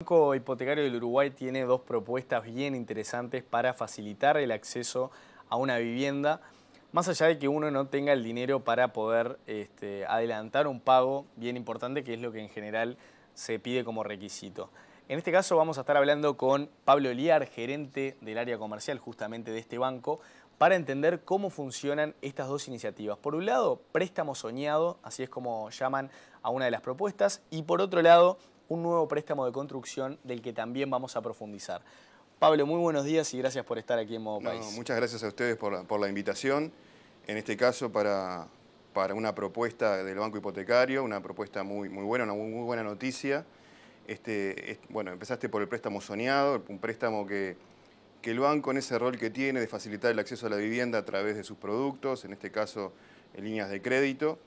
El Banco Hipotecario del Uruguay tiene dos propuestas bien interesantes para facilitar el acceso a una vivienda, más allá de que uno no tenga el dinero para poder este, adelantar un pago bien importante, que es lo que en general se pide como requisito. En este caso vamos a estar hablando con Pablo Liar, gerente del área comercial justamente de este banco, para entender cómo funcionan estas dos iniciativas. Por un lado, préstamo soñado, así es como llaman a una de las propuestas, y por otro lado, un nuevo préstamo de construcción del que también vamos a profundizar. Pablo, muy buenos días y gracias por estar aquí en Modo País. muchas gracias a ustedes por, la invitación, en este caso para, una propuesta del Banco Hipotecario, una propuesta muy, buena, una muy, buena noticia. Este, bueno, empezaste por el préstamo soñado, un préstamo que, que el banco en ese rol que tiene de facilitar el acceso a la vivienda a través de sus productos, en este caso en líneas de crédito,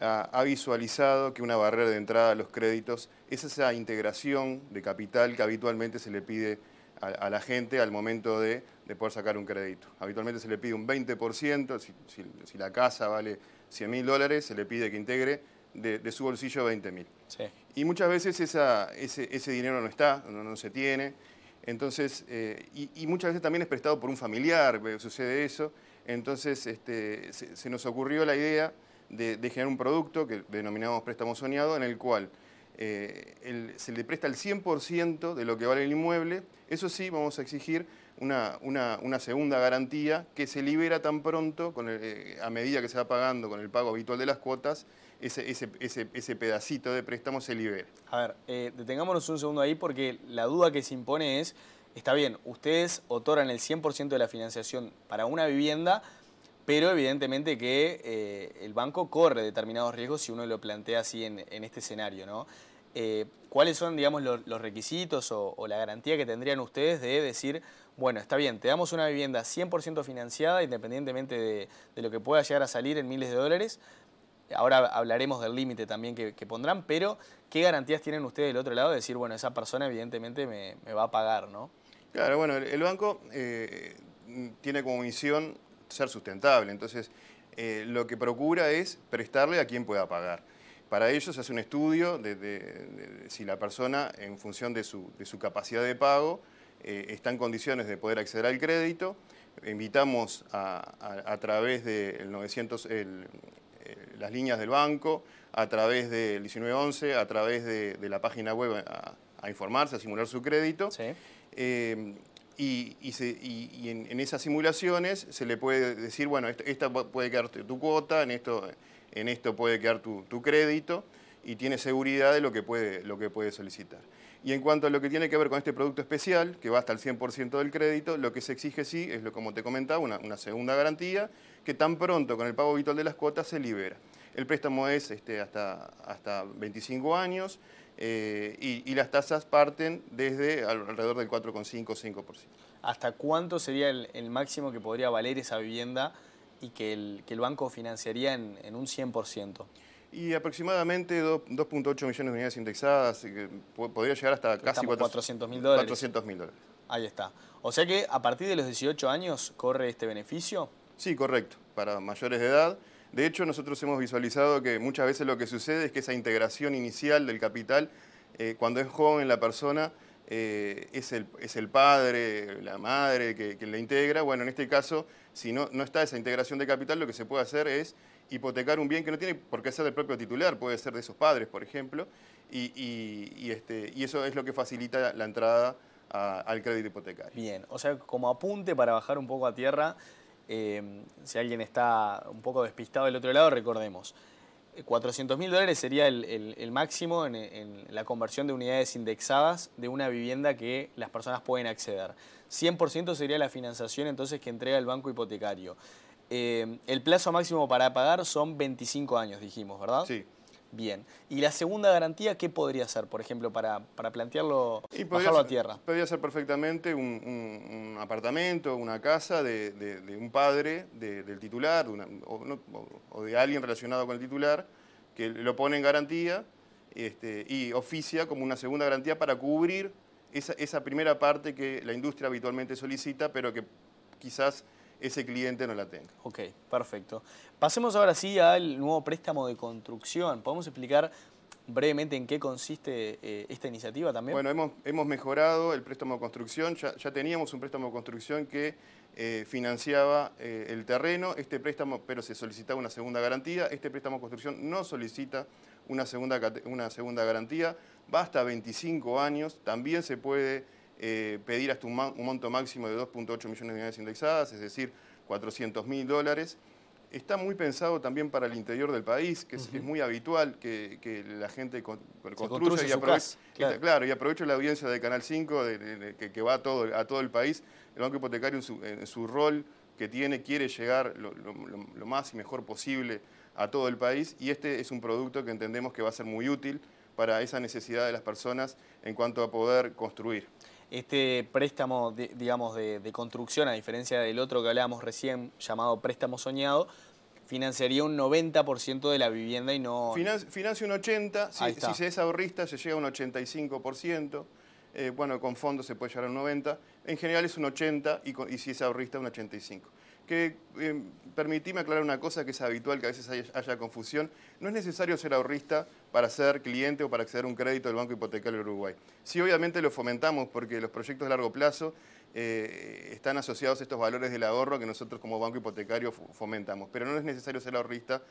ha visualizado que una barrera de entrada a los créditos es esa integración de capital que habitualmente se le pide a, la gente al momento de, poder sacar un crédito. Habitualmente se le pide un 20%, si, la casa vale 100 mil dólares, se le pide que integre de, su bolsillo 20 mil. Y muchas veces ese, dinero no está, no, se tiene. Entonces, eh, y, muchas veces también es prestado por un familiar, sucede eso. Entonces, este, se nos ocurrió la idea de, generar un producto que denominamos préstamo soñado, en el cual eh, se le presta el 100% de lo que vale el inmueble. Eso sí, vamos a exigir una, una, segunda garantía que se libera tan pronto, con eh, a medida que se va pagando con el pago habitual de las cuotas, ese, pedacito de préstamo se libera. A ver, eh, detengámonos un segundo ahí porque la duda que se impone es, está bien, ustedes otorgan el 100% de la financiación para una vivienda, pero evidentemente que eh, el banco corre determinados riesgos si uno lo plantea así en, este escenario, ¿no? Eh, ¿Cuáles son, digamos, los, requisitos o, la garantía que tendrían ustedes de decir, bueno, está bien, te damos una vivienda 100% financiada, independientemente de, lo que pueda llegar a salir en miles de dólares? Ahora hablaremos del límite también que, pondrán, pero ¿qué garantías tienen ustedes del otro lado de decir, bueno, esa persona evidentemente me, va a pagar, ¿no? Claro, bueno, el, banco eh, tiene como misión ser sustentable. Entonces, eh, lo que procura es prestarle a quien pueda pagar. Para ello se hace un estudio de, si la persona, en función de su, capacidad de pago, eh, está en condiciones de poder acceder al crédito. Invitamos a, través de 900, eh, las líneas del banco, a través del 1911, a través de, la página web a, informarse, a simular su crédito. Sí y, en, esas simulaciones se le puede decir, bueno, esta puede quedar tu cuota, en esto, puede quedar tu, crédito y tiene seguridad de lo que, puede, lo que puede solicitar. Y en cuanto a lo que tiene que ver con este producto especial, que va hasta el 100% del crédito, lo que se exige sí es, lo, como te comentaba, una, una segunda garantía que tan pronto con el pago habitual de las cuotas se libera. El préstamo es este, hasta, hasta 25 años eh, y, las tasas parten desde alrededor del 4,5 5%. ¿Hasta cuánto sería el, máximo que podría valer esa vivienda y que el, que el banco financiaría en, un 100%? Y aproximadamente 2.8 millones de unidades indexadas, eh, podría llegar hasta casi 400 mil dólares. 400 dólares. Ahí está. O sea que a partir de los 18 años corre este beneficio. Sí, correcto. Para mayores de edad de hecho, nosotros hemos visualizado que muchas veces lo que sucede es que esa integración inicial del capital, eh, cuando es joven la persona, eh, es, el, es, el, padre, la madre que, la integra. Bueno, en este caso, si no, no está esa integración de capital, lo que se puede hacer es hipotecar un bien que no tiene por qué ser del propio titular, puede ser de sus padres, por ejemplo, y, este, eso es lo que facilita la entrada al crédito hipotecario. Bien, o sea, como apunte para bajar un poco a tierra, Em, si alguien está un poco despistado del otro lado, recordemos. 400 eh, mil dólares sería el, máximo en, la conversión de unidades indexadas de una vivienda que las personas pueden acceder. 100% sería la financiación entonces que entrega el banco hipotecario. Em, el plazo máximo para pagar son 25 años, dijimos, ¿verdad? Sí. Bien. ¿Y la segunda garantía qué podría ser, por ejemplo, para, plantearlo, y bajarlo a tierra? Podría ser perfectamente un, apartamento, una casa de, un padre, del titular, o, de alguien relacionado con el titular, que lo pone en garantía este, y oficia como una segunda garantía para cubrir esa primera parte que la industria habitualmente solicita, pero que quizás ese cliente no la tenga. Ok, perfecto. Pasemos ahora sí al nuevo préstamo de construcción. ¿Podemos explicar brevemente en qué consiste eh, esta iniciativa también? Bueno, hemos, hemos, mejorado el préstamo de construcción. Ya, teníamos un préstamo de construcción que eh, financiaba eh, el terreno. Este préstamo, pero se solicitaba una segunda garantía. Este préstamo de construcción no solicita una segunda, una segunda garantía. Basta 25 años. También se puede eh, pedir hasta un, monto máximo de 2.8 millones de unidades indexadas, es decir, 400 mil dólares. Está muy pensado también para el interior del país, que es, muy habitual que, la gente construya y aproveche. Claro. y aprovecho la audiencia de Canal 5, que, va a todo, el país. El Banco Hipotecario en su, rol que tiene quiere llegar lo, más y mejor posible a todo el país y este es un producto que entendemos que va a ser muy útil para esa necesidad de las personas en cuanto a poder construir este préstamo, de, digamos, de, construcción, a diferencia del otro que hablábamos recién, llamado préstamo soñado, financiaría un 90% de la vivienda y no... financia un 80%, si, se es ahorrista se llega a un 85%, eh, bueno, con fondos se puede llegar a un 90%, en general es un 80% y si es ahorrista un 85% que eh, permitíme aclarar una cosa que es habitual que a veces haya, confusión. No es necesario ser ahorrista para ser cliente o para acceder a un crédito del Banco Hipotecario de Uruguay. Sí, obviamente lo fomentamos porque los proyectos a largo plazo eh, están asociados a estos valores del ahorro que nosotros como Banco Hipotecario fomentamos. Pero no es necesario ser ahorrista.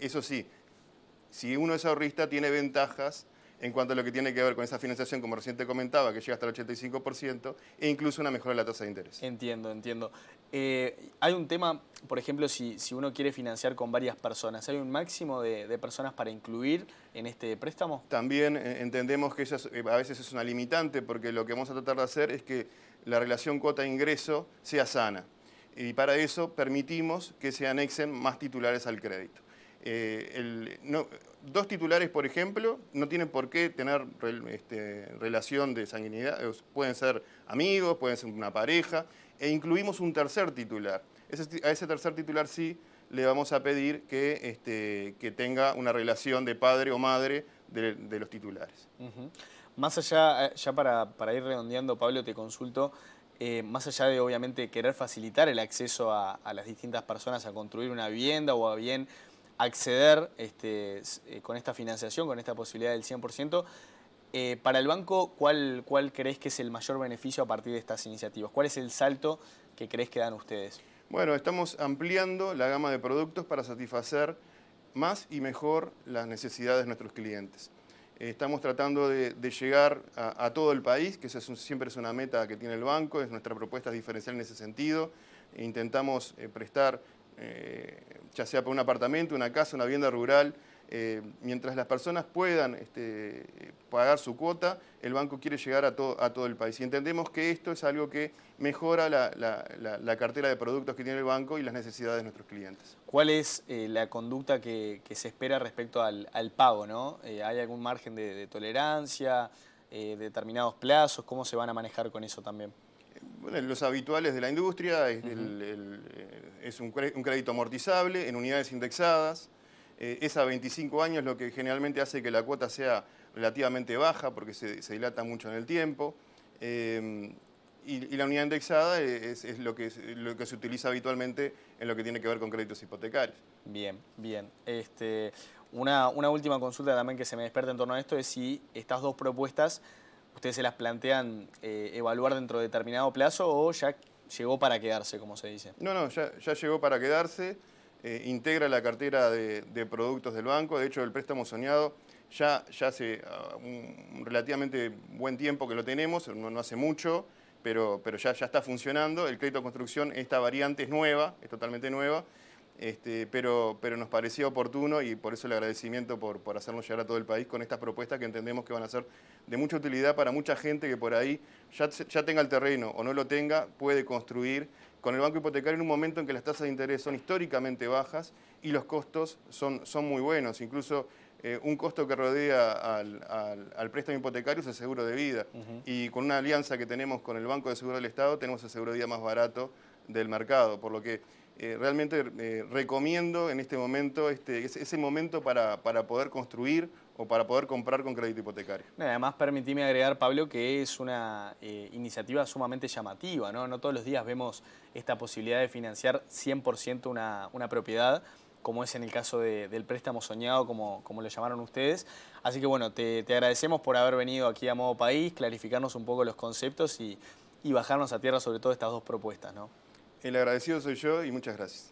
Eso sí, si uno es ahorrista tiene ventajas en cuanto a lo que tiene que ver con esa financiación, como reciente comentaba, que llega hasta el 85%, e incluso una mejora de la tasa de interés. Entiendo, entiendo. Eh, hay un tema, por ejemplo, si, uno quiere financiar con varias personas, ¿hay un máximo de, personas para incluir en este préstamo? También eh, entendemos que eso eh, a veces es una limitante, porque lo que vamos a tratar de hacer es que la relación cuota-ingreso sea sana. Y para eso permitimos que se anexen más titulares al crédito. Eh, dos titulares, por ejemplo, no tienen por qué tener este, relación de sanguinidad, eh, pueden ser amigos, pueden ser una pareja, e incluimos un tercer titular. a ese tercer titular sí le vamos a pedir que, este, que tenga una relación de padre o madre de, los titulares. Más allá, eh, ya para, ir redondeando, Pablo, te consulto, más allá de obviamente querer facilitar el acceso a, a las distintas personas a construir una vivienda o a bien acceder este, eh, con esta financiación, con esta posibilidad del 100%, eh, para el banco, ¿cuál, ¿cuál crees que es el mayor beneficio a partir de estas iniciativas? ¿Cuál es el salto que crees que dan ustedes? Bueno, estamos ampliando la gama de productos para satisfacer más y mejor las necesidades de nuestros clientes. estamos tratando de, llegar a, todo el país, que esa siempre es una meta que tiene el banco, es nuestra propuesta diferencial en ese sentido. Intentamos eh, prestar eh, ya sea por un apartamento, una casa, una vivienda rural, eh, mientras las personas puedan este, pagar su cuota, el banco quiere llegar a, todo el país. Y entendemos que esto es algo que mejora la, cartera de productos que tiene el banco y las necesidades de nuestros clientes. ¿Cuál es eh, la conducta que, se espera respecto al, pago? ¿Hay algún margen de tolerancia, determinados plazos? ¿Cómo se van a manejar con eso también? bueno, los habituales de la industria, es, eh, un, crédito amortizable en unidades indexadas. Eh, es a 25 años lo que generalmente hace que la cuota sea relativamente baja porque se, dilata mucho en el tiempo. Eh, y, la unidad indexada es, lo, que, lo que se utiliza habitualmente en lo que tiene que ver con créditos hipotecarios. Bien, bien. Este, una, una última consulta también que se me desperta en torno a esto es si estas dos propuestas ¿Ustedes se las plantean eh, evaluar dentro de determinado plazo o ya llegó para quedarse, como se dice? No, no, ya, llegó para quedarse. Eh, integra la cartera de, productos del banco. De hecho, el préstamo soñado ya, ya hace ah, un relativamente buen tiempo que lo tenemos, no, hace mucho, pero, pero ya, ya está funcionando. El crédito de construcción, esta variante es nueva, es totalmente nueva. Este, pero, nos parecía oportuno y por eso el agradecimiento por, hacernos llegar a todo el país con estas propuestas que entendemos que van a ser de mucha utilidad para mucha gente que por ahí ya, tenga el terreno o no lo tenga, puede construir con el banco hipotecario en un momento en que las tasas de interés son históricamente bajas y los costos son, muy buenos. Incluso eh, un costo que rodea al, préstamo hipotecario es el seguro de vida. Y con una alianza que tenemos con el Banco de Seguro del Estado, tenemos el seguro de vida más barato del mercado. Por lo que eh, realmente eh, recomiendo en este momento este, ese, momento para, poder construir o para poder comprar con crédito hipotecario. Además, permitíme agregar, Pablo, que es una eh, iniciativa sumamente llamativa, ¿no? todos los días vemos esta posibilidad de financiar 100% una, una propiedad, como es en el caso del préstamo soñado, como, como lo llamaron ustedes. Así que, bueno, te, agradecemos por haber venido aquí a modo país, clarificarnos un poco los conceptos y, y bajarnos a tierra sobre todo estas dos propuestas, ¿no? El agradecido soy yo y muchas gracias.